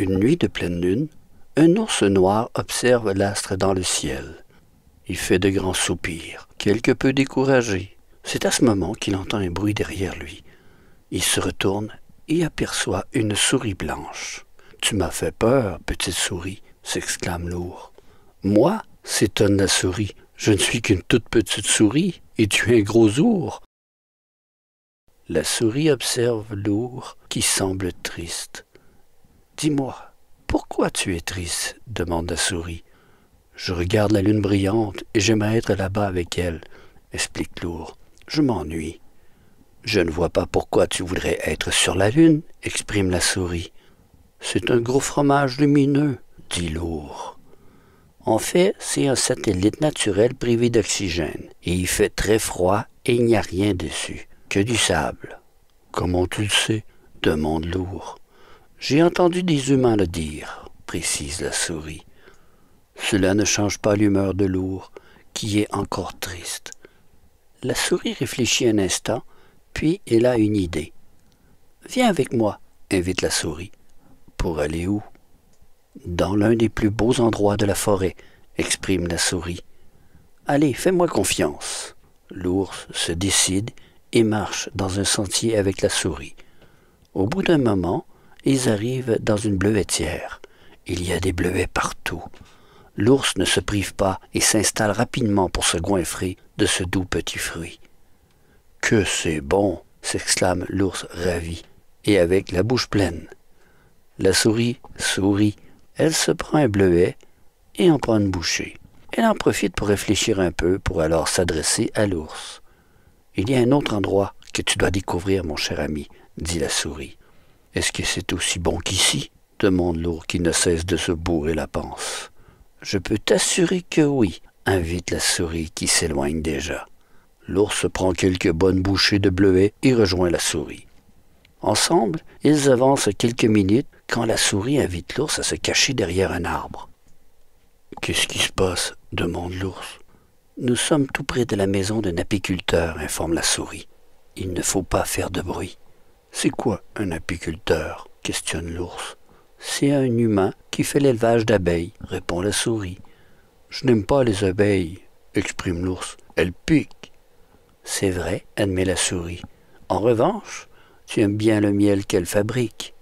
Une nuit de pleine lune, un ours noir observe l'astre dans le ciel. Il fait de grands soupirs, quelque peu découragé. C'est à ce moment qu'il entend un bruit derrière lui. Il se retourne et aperçoit une souris blanche. Tu m'as fait peur, petite souris, s'exclame l'ours. Moi s'étonne la souris. Je ne suis qu'une toute petite souris, et tu es un gros ours. La souris observe l'ours qui semble triste. Dis-moi, pourquoi tu es triste demande la souris. Je regarde la lune brillante et j'aimerais être là-bas avec elle, explique Lourd. Je m'ennuie. Je ne vois pas pourquoi tu voudrais être sur la lune, exprime la souris. C'est un gros fromage lumineux, dit Lourd. En fait, c'est un satellite naturel privé d'oxygène, et il fait très froid et il n'y a rien dessus, que du sable. Comment tu le sais demande Lourd. J'ai entendu des humains le dire, précise la souris. Cela ne change pas l'humeur de l'ours, qui est encore triste. La souris réfléchit un instant, puis elle a une idée. Viens avec moi, invite la souris. Pour aller où Dans l'un des plus beaux endroits de la forêt, exprime la souris. Allez, fais-moi confiance. L'ours se décide et marche dans un sentier avec la souris. Au bout d'un moment, ils arrivent dans une bleuetière. Il y a des bleuets partout. L'ours ne se prive pas et s'installe rapidement pour se goinfrer de ce doux petit fruit. Que c'est bon s'exclame l'ours ravi, et avec la bouche pleine. La souris sourit. Elle se prend un bleuet et en prend une bouchée. Elle en profite pour réfléchir un peu, pour alors s'adresser à l'ours. Il y a un autre endroit que tu dois découvrir, mon cher ami, dit la souris. Est-ce que c'est aussi bon qu'ici demande l'ours qui ne cesse de se bourrer la panse. Je peux t'assurer que oui, invite la souris qui s'éloigne déjà. L'ours prend quelques bonnes bouchées de bleuets et rejoint la souris. Ensemble, ils avancent quelques minutes quand la souris invite l'ours à se cacher derrière un arbre. Qu'est-ce qui se passe demande l'ours. Nous sommes tout près de la maison d'un apiculteur, informe la souris. Il ne faut pas faire de bruit. C'est quoi un apiculteur questionne l'ours. C'est un humain qui fait l'élevage d'abeilles, répond la souris. Je n'aime pas les abeilles, exprime l'ours. Elles piquent. C'est vrai, admet la souris. En revanche, tu aimes bien le miel qu'elles fabriquent.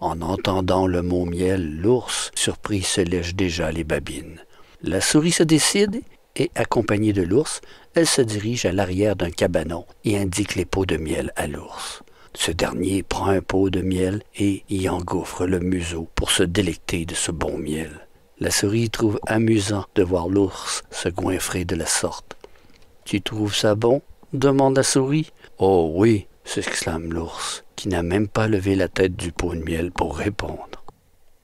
En entendant le mot miel, l'ours, surpris, se lèche déjà les babines. La souris se décide et, accompagnée de l'ours, elle se dirige à l'arrière d'un cabanon et indique les pots de miel à l'ours. Ce dernier prend un pot de miel et y engouffre le museau pour se délecter de ce bon miel. La souris trouve amusant de voir l'ours se goinfrer de la sorte. Tu trouves ça bon demande la souris. Oh oui, s'exclame l'ours, qui n'a même pas levé la tête du pot de miel pour répondre.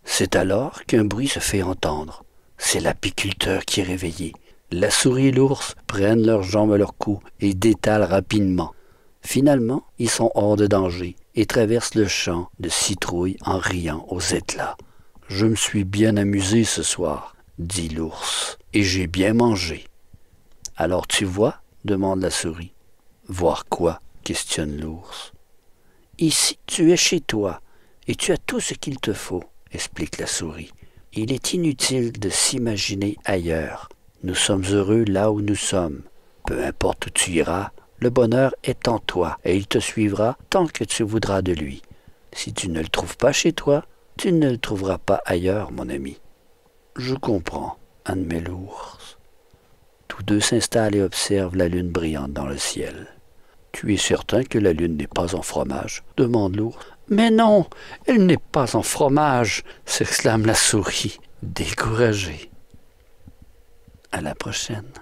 C'est alors qu'un bruit se fait entendre. C'est l'apiculteur qui est réveillé. La souris et l'ours prennent leurs jambes à leur cou et détalent rapidement. Finalement, ils sont hors de danger et traversent le champ de citrouilles en riant aux éclats. Je me suis bien amusé ce soir, dit l'ours, et j'ai bien mangé. Alors tu vois demande la souris. Voir quoi questionne l'ours. Ici, tu es chez toi, et tu as tout ce qu'il te faut, explique la souris. Il est inutile de s'imaginer ailleurs. Nous sommes heureux là où nous sommes. Peu importe où tu iras, le bonheur est en toi et il te suivra tant que tu voudras de lui. Si tu ne le trouves pas chez toi, tu ne le trouveras pas ailleurs, mon ami. Je comprends, admet l'ours. Tous deux s'installent et observent la lune brillante dans le ciel. Tu es certain que la lune n'est pas en fromage demande l'ours. Mais non, elle n'est pas en fromage s'exclame la souris, découragée. À la prochaine.